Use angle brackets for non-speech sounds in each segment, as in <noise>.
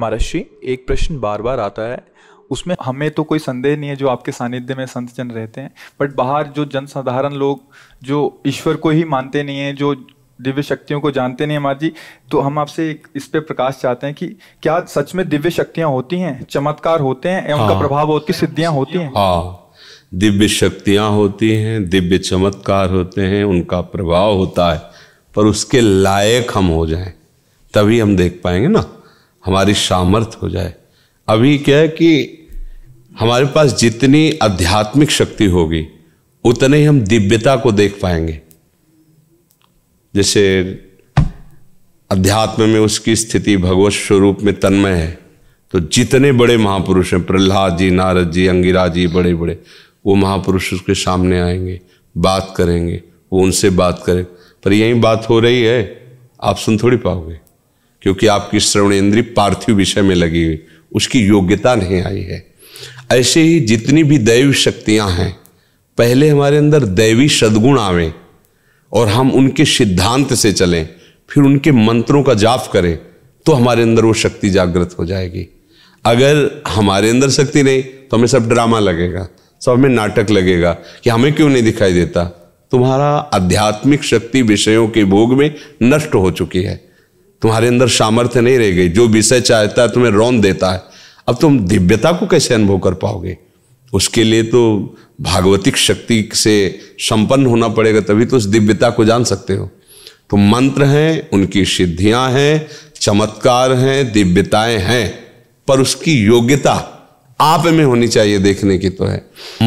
महर्षि एक प्रश्न बार बार आता है उसमें हमें तो कोई संदेह नहीं है जो आपके सानिध्य में संत जन रहते हैं बट बाहर जो जनसाधारण लोग जो ईश्वर को ही मानते नहीं है जो दिव्य शक्तियों को जानते नहीं हमार जी तो हम आपसे इस पे प्रकाश चाहते हैं कि क्या सच में दिव्य शक्तियां होती हैं चमत्कार होते हैं या हाँ, उनका प्रभाव होती सिद्धियां होती हैं हाँ दिव्य शक्तियां होती हैं दिव्य चमत्कार होते हैं उनका प्रभाव होता है पर उसके लायक हम हो जाएं तभी हम देख पाएंगे ना हमारी सामर्थ्य हो जाए अभी क्या है कि हमारे पास जितनी आध्यात्मिक शक्ति होगी उतने ही हम दिव्यता को देख पाएंगे जैसे अध्यात्म में उसकी स्थिति भगवत स्वरूप में तन्मय है तो जितने बड़े महापुरुष हैं प्रहलाद जी नारद जी अंगिरा जी बड़े बड़े वो महापुरुष उसके सामने आएंगे बात करेंगे वो उनसे बात करें पर यही बात हो रही है आप सुन थोड़ी पाओगे क्योंकि आपकी श्रवण इंद्री पार्थिव विषय में लगी हुई उसकी योग्यता नहीं आई है ऐसे ही जितनी भी दैवी शक्तियां हैं पहले हमारे अंदर दैवी सद्गुण आवें और हम उनके सिद्धांत से चलें फिर उनके मंत्रों का जाप करें तो हमारे अंदर वो शक्ति जागृत हो जाएगी अगर हमारे अंदर शक्ति नहीं तो हमें सब ड्रामा लगेगा सब हमें नाटक लगेगा कि हमें क्यों नहीं दिखाई देता तुम्हारा आध्यात्मिक शक्ति विषयों के भोग में नष्ट हो चुकी है तुम्हारे अंदर सामर्थ्य नहीं रह गई जो विषय चाहता है तुम्हें रौन देता है अब तुम दिव्यता को कैसे अनुभव कर पाओगे उसके लिए तो भागवतिक शक्ति से संपन्न होना पड़ेगा तभी तो उस दिव्यता को जान सकते हो तो मंत्र हैं उनकी सिद्धियां हैं चमत्कार हैं दिव्यताएं हैं पर उसकी योग्यता आप में होनी चाहिए देखने की तो है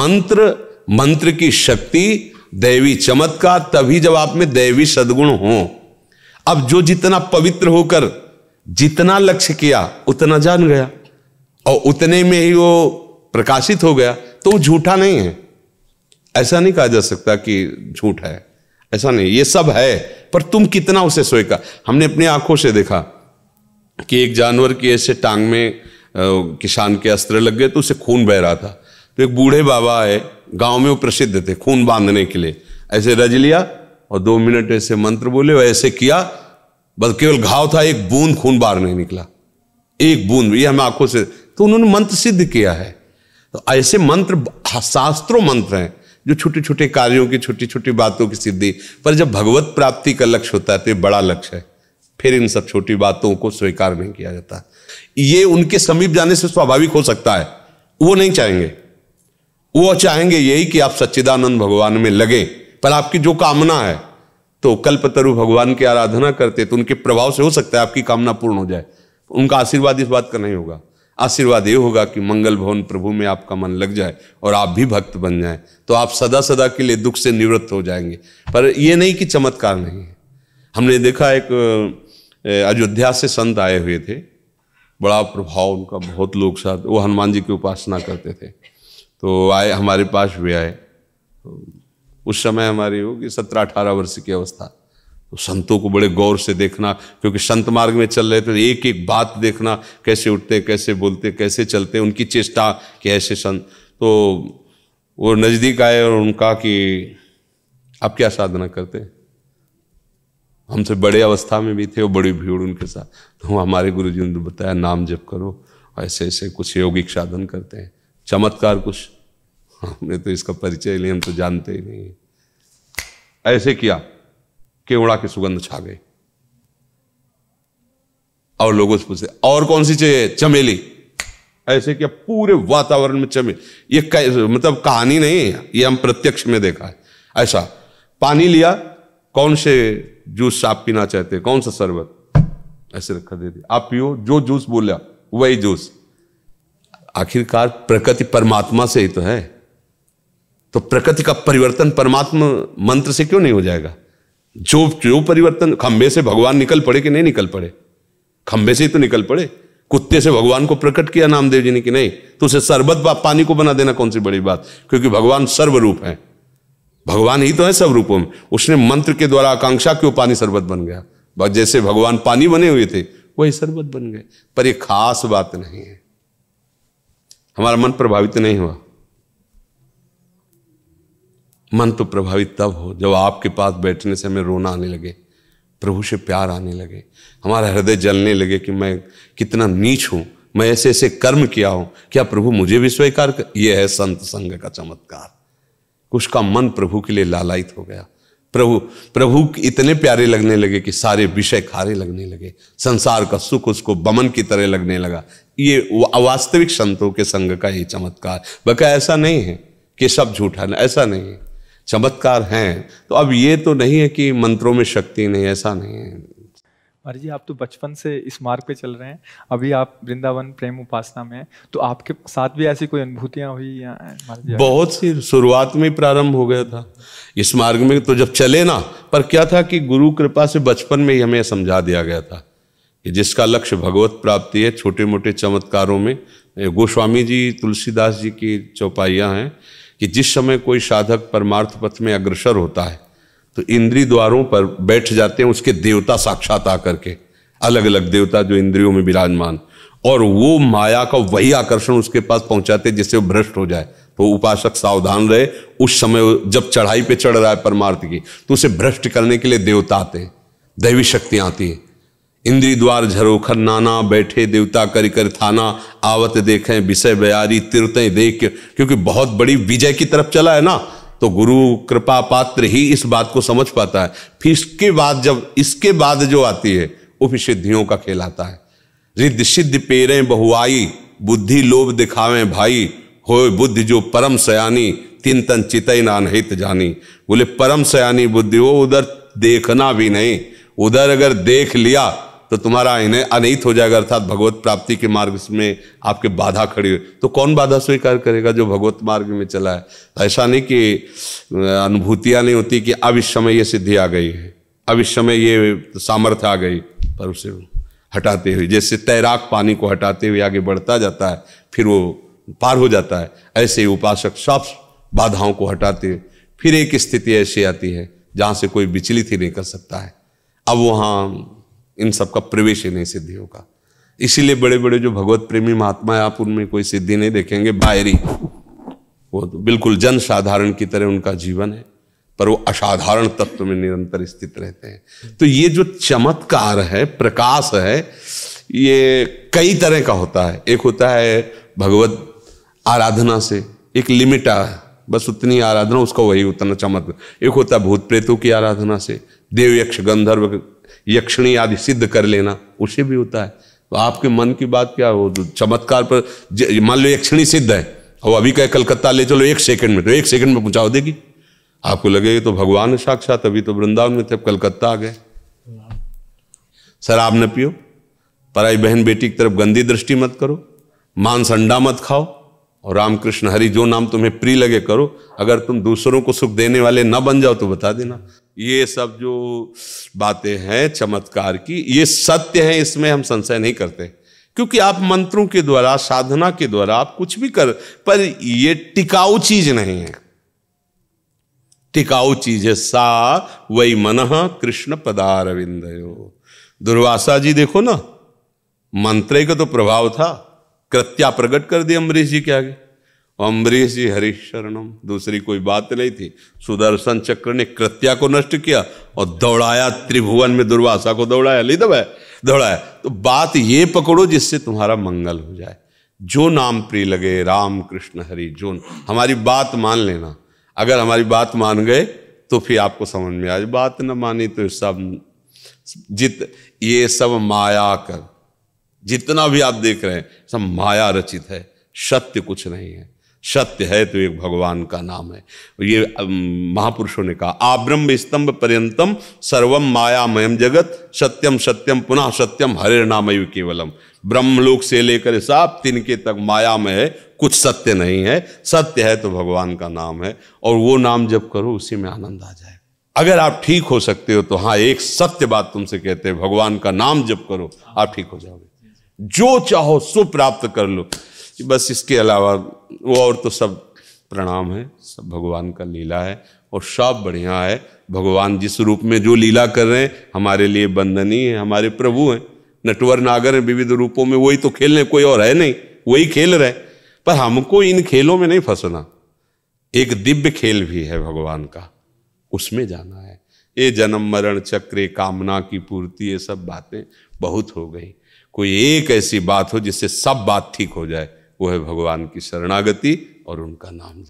मंत्र मंत्र की शक्ति दैवी चमत्कार तभी जब आप में दैवी सदगुण हों अब जो जितना पवित्र होकर जितना लक्ष्य किया उतना जान गया और उतने में ही वो प्रकाशित हो गया तो वो झूठा नहीं है ऐसा नहीं कहा जा सकता कि झूठ है ऐसा नहीं ये सब है पर तुम कितना उसे स्वीकार हमने अपनी आंखों से देखा कि एक जानवर की ऐसे टांग में किसान के अस्त्र लग गए तो उसे खून बह रहा था तो एक बूढ़े बाबा है गांव में वो प्रसिद्ध थे खून बांधने के लिए ऐसे रज लिया और दो मिनट ऐसे मंत्र बोले और ऐसे किया बस केवल घाव था एक बूंद खून बाहर नहीं निकला एक बूंद ये हमें आंखों से तो उन्होंने मंत्र सिद्ध किया है तो ऐसे मंत्र शास्त्रों मंत्र हैं जो छोटे छोटे कार्यों की छोटी छोटी बातों की सिद्धि पर जब भगवत प्राप्ति का लक्ष्य होता है तो ये बड़ा लक्ष्य है फिर इन सब छोटी बातों को स्वीकार नहीं किया जाता ये उनके समीप जाने से स्वाभाविक हो सकता है वो नहीं चाहेंगे वो चाहेंगे यही कि आप सच्चिदानंद भगवान में लगें पर आपकी जो कामना है तो कल्पतरु भगवान की आराधना करते तो उनके प्रभाव से हो सकता है आपकी कामना पूर्ण हो जाए उनका आशीर्वाद इस बात का नहीं होगा आशीर्वाद ये होगा कि मंगल भवन प्रभु में आपका मन लग जाए और आप भी भक्त बन जाए तो आप सदा सदा के लिए दुख से निवृत्त हो जाएंगे पर ये नहीं कि चमत्कार नहीं है हमने देखा एक अयोध्या से संत आए हुए थे बड़ा प्रभाव उनका बहुत लोग साथ वो हनुमान जी की उपासना करते थे तो आए हमारे पास भी आए उस समय हमारी होगी सत्रह अठारह वर्ष की अवस्था तो संतों को बड़े गौर से देखना क्योंकि संत मार्ग में चल रहे थे एक एक बात देखना कैसे उठते कैसे बोलते कैसे चलते उनकी चेष्टा कि ऐसे संत तो वो नज़दीक आए और उनका कि आप क्या साधना करते हमसे तो बड़े अवस्था में भी थे और बड़ी भीड़ उनके साथ तो हमारे गुरु जी ने बताया नाम जप करो ऐसे ऐसे कुछ यौगिक साधन करते हैं चमत्कार कुछ हमने <laughs> तो इसका परिचय नहीं हम तो जानते ही नहीं ऐसे किया केवड़ा की सुगंध छा गई और लोगों से पूछे और कौन सी चाहिए चमेली ऐसे किया पूरे वातावरण में चमेली ये मतलब कहानी नहीं है ये हम प्रत्यक्ष में देखा है ऐसा पानी लिया कौन से जूस आप पीना चाहते कौन सा शरबत ऐसे रखा दे दिया आप पियो जो जूस बोलिया वही जूस आखिरकार प्रकृति परमात्मा से ही तो है तो प्रकृति का परिवर्तन परमात्मा मंत्र से क्यों नहीं हो जाएगा जो जो परिवर्तन खंभे से भगवान निकल पड़े कि नहीं निकल पड़े खंभे से ही तो निकल पड़े कुत्ते से भगवान को प्रकट किया नामदेव जी ने कि नहीं तो उसे शरबत पानी को बना देना कौन सी बड़ी बात क्योंकि भगवान सर्वरूप है भगवान ही तो है सब रूपों में उसने मंत्र के द्वारा आकांक्षा क्यों पानी शरबत बन गया जैसे भगवान पानी बने हुए थे वही शरबत बन गए पर ये खास बात नहीं है हमारा मन प्रभावित नहीं हुआ मन तो प्रभावित तब हो जब आपके पास बैठने से हमें रोना आने लगे प्रभु से प्यार आने लगे हमारा हृदय जलने लगे कि मैं कितना नीच हूँ मैं ऐसे ऐसे कर्म किया हूँ क्या प्रभु मुझे भी स्वीकार कर ये है संत संघ का चमत्कार उसका मन प्रभु के लिए लालायित हो गया प्रभु प्रभु इतने प्यारे लगने लगे कि सारे विषय खारे लगने लगे संसार का सुख उसको बमन की तरह लगने लगा ये अवास्तविक संतों के संग का ये चमत्कार बका ऐसा नहीं है कि सब झूठा ना ऐसा नहीं है चमत्कार हैं तो अब ये तो नहीं है कि मंत्रों में शक्ति नहीं ऐसा नहीं है अरे जी आप तो बचपन से इस मार्ग पे चल रहे हैं अभी आप वृंदावन प्रेम उपासना में तो आपके साथ भी ऐसी कोई अनुभूतियाँ हुई या बहुत सी शुरुआत में प्रारंभ हो गया था इस मार्ग में तो जब चले ना पर क्या था कि गुरु कृपा से बचपन में ही हमें समझा दिया गया था कि जिसका लक्ष्य भगवत प्राप्ति है छोटे मोटे चमत्कारों में गोस्वामी जी तुलसीदास जी की चौपाइयाँ हैं कि जिस समय कोई साधक परमार्थ पथ में अग्रसर होता है तो इंद्री द्वारों पर बैठ जाते हैं उसके देवता साक्षात आकर के अलग अलग देवता जो इंद्रियों में विराजमान और वो माया का वही आकर्षण उसके पास पहुंचाते जिससे वो भ्रष्ट हो जाए तो उपासक सावधान रहे उस समय जब चढ़ाई पे चढ़ रहा है परमार्थ की तो उसे भ्रष्ट करने के लिए देवता आते हैं दैवी शक्तियां आती हैं इंद्री द्वार झरोखर नाना बैठे देवता कर कर थाना आवत देखें विषय बयारी तिरतें देख क्योंकि बहुत बड़ी विजय की तरफ चला है ना तो गुरु कृपा पात्र ही इस बात को समझ पाता है फिर इसके बाद जब इसके बाद जो आती है वो फिर सिद्धियों का खेल आता है रिद्ध सिद्ध पेरे बहुआई बुद्धि लोभ दिखावे भाई हो बुद्धि जो परम सयानी तीन तन चितई नानहित जानी बोले परम सयानी बुद्धि वो उधर देखना भी नहीं उधर अगर देख लिया तो तुम्हारा इन्हें अनहित हो जाएगा अर्थात भगवत प्राप्ति के मार्ग में आपके बाधा खड़ी हुई तो कौन बाधा स्वीकार करेगा जो भगवत मार्ग में चला है ऐसा नहीं कि अनुभूतियाँ नहीं होती कि अब इस समय ये सिद्धि आ गई है अब इस समय ये सामर्थ्य आ गई पर उसे हटाते हुए जैसे तैराक पानी को हटाते हुए आगे बढ़ता जाता है फिर वो पार हो जाता है ऐसे ही उपासक सब बाधाओं को हटाते हुए फिर एक स्थिति ऐसी आती है जहाँ से कोई विचलित ही नहीं कर सकता है अब वहाँ इन सबका प्रवेश नहीं सिद्धियों का इसीलिए बड़े बड़े जो भगवत प्रेमी महात्मा है आप उनमें कोई सिद्धि नहीं देखेंगे बाहरी वो तो बिल्कुल जन साधारण की तरह उनका जीवन है पर वो असाधारण तत्व में निरंतर स्थित रहते हैं तो ये जो चमत्कार है प्रकाश है ये कई तरह का होता है एक होता है भगवत आराधना से एक लिमिट आ बस उतनी आराधना उसका वही उतना चमत्कार एक होता है भूत प्रेतों की आराधना से देव यक्ष गंधर्व यक्षिणी आदि सिद्ध कर लेना उसे भी होता है तो आपके मन की बात क्या हो तो चमत्कार पर मान लो यक्षिणी सिद्ध है और अभी कहे कलकत्ता ले चलो एक सेकंड में तो एक सेकंड में पहुंचा देगी आपको लगेगा तो भगवान साक्षात अभी तो वृंदावन में थे अब कलकत्ता आ गए शराब न पियो पराई बहन बेटी की तरफ गंदी दृष्टि मत करो मांस अंडा मत खाओ और रामकृष्ण हरि जो नाम तुम्हें प्रिय लगे करो अगर तुम दूसरों को सुख देने वाले न बन जाओ तो बता देना ये सब जो बातें हैं चमत्कार की ये सत्य है इसमें हम संशय नहीं करते क्योंकि आप मंत्रों के द्वारा साधना के द्वारा आप कुछ भी कर पर ये टिकाऊ चीज नहीं है टिकाऊ चीज है सा वही मन कृष्ण पदारविंद दुर्वासा जी देखो ना मंत्र का तो प्रभाव था कृत्या प्रकट कर दिया अम्बरीश जी के आगे अम्बरीश जी हरिशरणम दूसरी कोई बात नहीं थी सुदर्शन चक्र ने कृत्या को नष्ट किया और दौड़ाया त्रिभुवन में दुर्वासा को दौड़ाया ली दब तो दौड़ाया तो बात ये पकड़ो जिससे तुम्हारा मंगल हो जाए जो नाम प्रिय लगे राम कृष्ण हरि जो हमारी बात मान लेना अगर हमारी बात मान गए तो फिर आपको समझ में आज बात न मानी तो सब जित ये सब माया कर जितना भी आप देख रहे हैं सब माया रचित है सत्य कुछ नहीं है सत्य है तो एक भगवान का नाम है ये महापुरुषों ने कहा आब्रम्भ स्तंभ पर्यंतम सर्वम मायामयम जगत सत्यम सत्यम पुनः सत्यम हरे नामयु केवलम ब्रह्मलोक से लेकर तीन तिनके तक माया में है कुछ सत्य नहीं है सत्य है तो भगवान का नाम है और वो नाम जब करो उसी में आनंद आ जाए अगर आप ठीक हो सकते हो तो हाँ एक सत्य बात तुमसे कहते हैं भगवान का नाम जब करो आप ठीक हो जाओगे जो चाहो सो प्राप्त कर लो बस इसके अलावा वो और तो सब प्रणाम है सब भगवान का लीला है और सब बढ़िया है भगवान जिस रूप में जो लीला कर रहे हैं हमारे लिए बंदनी है हमारे प्रभु हैं नटवर नागर हैं विविध रूपों में वही तो खेल रहे कोई और है नहीं वही खेल रहे पर हमको इन खेलों में नहीं फंसना एक दिव्य खेल भी है भगवान का उसमें जाना है ये जन्म मरण चक्र कामना की पूर्ति ये सब बातें बहुत हो गई कोई एक ऐसी बात हो जिससे सब बात ठीक हो जाए वो है भगवान की शरणागति और उनका नाम